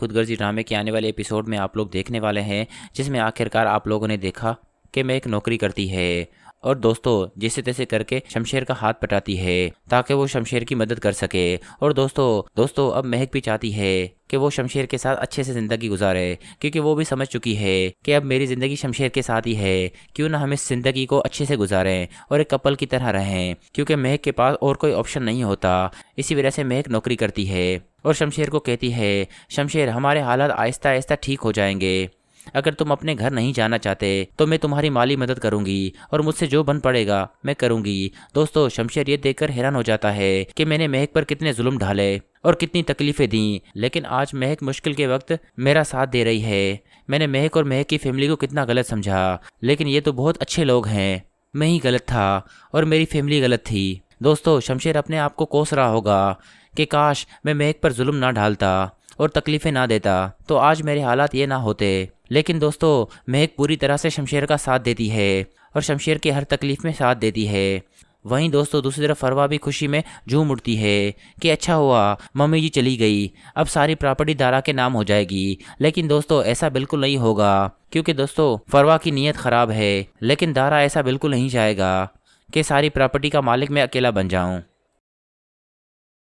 खुदगर्जी ड्रामे के आने वाले एपिसोड में आप लोग देखने वाले हैं जिसमें आखिरकार आप लोगों ने देखा कि मैं एक नौकरी करती है और दोस्तों जैसे तैसे करके शमशेर का हाथ पटाती है ताकि वो शमशेर की मदद कर सके और दोस्तों दोस्तों अब महक भी चाहती है कि वो शमशेर के साथ अच्छे से ज़िंदगी गुजारे क्योंकि वो भी समझ चुकी है कि अब मेरी ज़िंदगी शमशेर के साथ ही है क्यों ना हम इस ज़िंदगी को अच्छे से गुजारें और एक कपल की तरह रहें क्योंकि महक के पास और कोई ऑप्शन नहीं होता इसी वजह से महक नौकरी करती है और शमशेर को कहती है शमशेर हमारे हालात आहिस्ता आहिस्ता ठीक हो जाएंगे अगर तुम अपने घर नहीं जाना चाहते तो मैं तुम्हारी माली मदद करूंगी और मुझसे जो बन पड़ेगा मैं करूंगी दोस्तों शमशेर ये देखकर हैरान हो जाता है कि मैंने महक पर कितने जुल्म ढाले और कितनी तकलीफें दी लेकिन आज महक मुश्किल के वक्त मेरा साथ दे रही है मैंने महक और महक की फैमिली को कितना गलत समझा लेकिन ये तो बहुत अच्छे लोग हैं मैं ही गलत था और मेरी फैमिली गलत थी दोस्तों शमशेर अपने आप को कोस रहा होगा कि काश मैं महक पर जुल्म ना ढालता और तकलीफ़ें ना देता तो आज मेरे हालात ये ना होते लेकिन दोस्तों महक पूरी तरह से शमशेर का साथ देती है और शमशेर की हर तकलीफ में साथ देती है वहीं दोस्तों दूसरी तरफ फरवा भी खुशी में झूम उड़ती है कि अच्छा हुआ मम्मी जी चली गई अब सारी प्रॉपर्टी दारा के नाम हो जाएगी लेकिन दोस्तों ऐसा बिल्कुल नहीं होगा क्योंकि दोस्तों फरवा की नीयत ख़राब है लेकिन दारा ऐसा बिल्कुल नहीं जाएगा कि सारी प्रॉपर्टी का मालिक मैं अकेला बन जाऊं